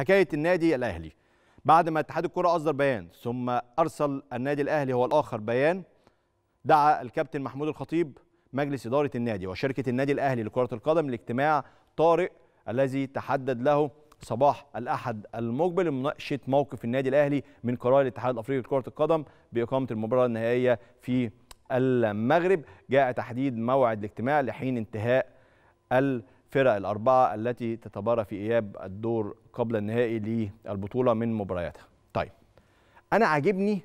حكايه النادي الاهلي بعد ما اتحاد الكره اصدر بيان ثم ارسل النادي الاهلي هو الاخر بيان دعا الكابتن محمود الخطيب مجلس اداره النادي وشركه النادي الاهلي لكره القدم لاجتماع طارئ الذي تحدد له صباح الاحد المقبل لمناقشه موقف النادي الاهلي من قرار الاتحاد الافريقي لكره القدم باقامه المباراه النهائيه في المغرب جاء تحديد موعد الاجتماع لحين انتهاء الاجتماع الفرق الأربعة التي تتبارى في إياب الدور قبل النهائي للبطولة من مبارياتها طيب أنا عاجبني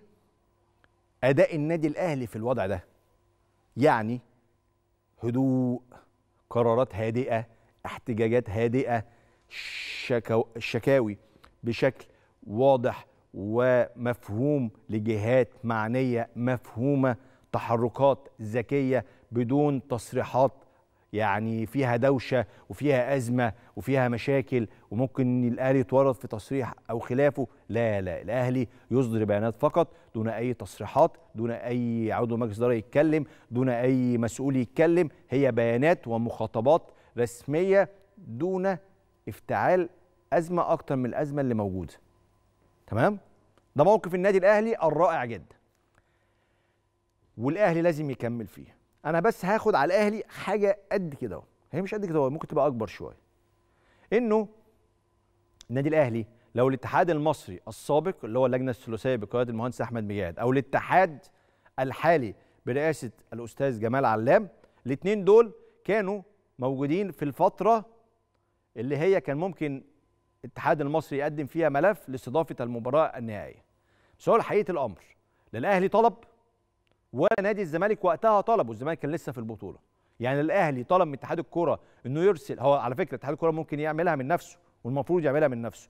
أداء النادي الأهلي في الوضع ده يعني هدوء قرارات هادئة احتجاجات هادئة شكو شكاوي بشكل واضح ومفهوم لجهات معنية مفهومة تحركات ذكية بدون تصريحات يعني فيها دوشه وفيها ازمه وفيها مشاكل وممكن الاهلي يتورط في تصريح او خلافه لا لا الاهلي يصدر بيانات فقط دون اي تصريحات دون اي عضو مجلس اداره يتكلم دون اي مسؤول يتكلم هي بيانات ومخاطبات رسميه دون افتعال ازمه اكتر من الازمه اللي موجوده تمام ده موقف النادي الاهلي الرائع جدا والاهلي لازم يكمل فيه انا بس هاخد على الاهلي حاجه قد كده هي مش قد كده هو ممكن تبقى اكبر شويه انه النادي الاهلي لو الاتحاد المصري السابق اللي هو اللجنه الثلاثيه بقياده المهندس احمد مجاهد او الاتحاد الحالي برئاسه الاستاذ جمال علام الاثنين دول كانوا موجودين في الفتره اللي هي كان ممكن الاتحاد المصري يقدم فيها ملف لاستضافه المباراه النهائيه بس هو حقيقه الامر للاهلي الاهلي طلب ولا نادي الزمالك وقتها طلبوا الزمالك كان لسه في البطوله يعني الاهلي طلب من اتحاد الكوره انه يرسل هو على فكره اتحاد الكوره ممكن يعملها من نفسه والمفروض يعملها من نفسه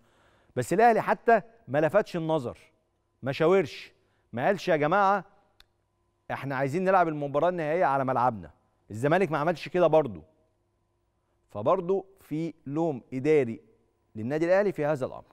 بس الاهلي حتى ما لفتش النظر ما شاورش ما قالش يا جماعه احنا عايزين نلعب المباراه النهائيه على ملعبنا الزمالك ما عملش كده برضه فبرضه في لوم اداري للنادي الاهلي في هذا الامر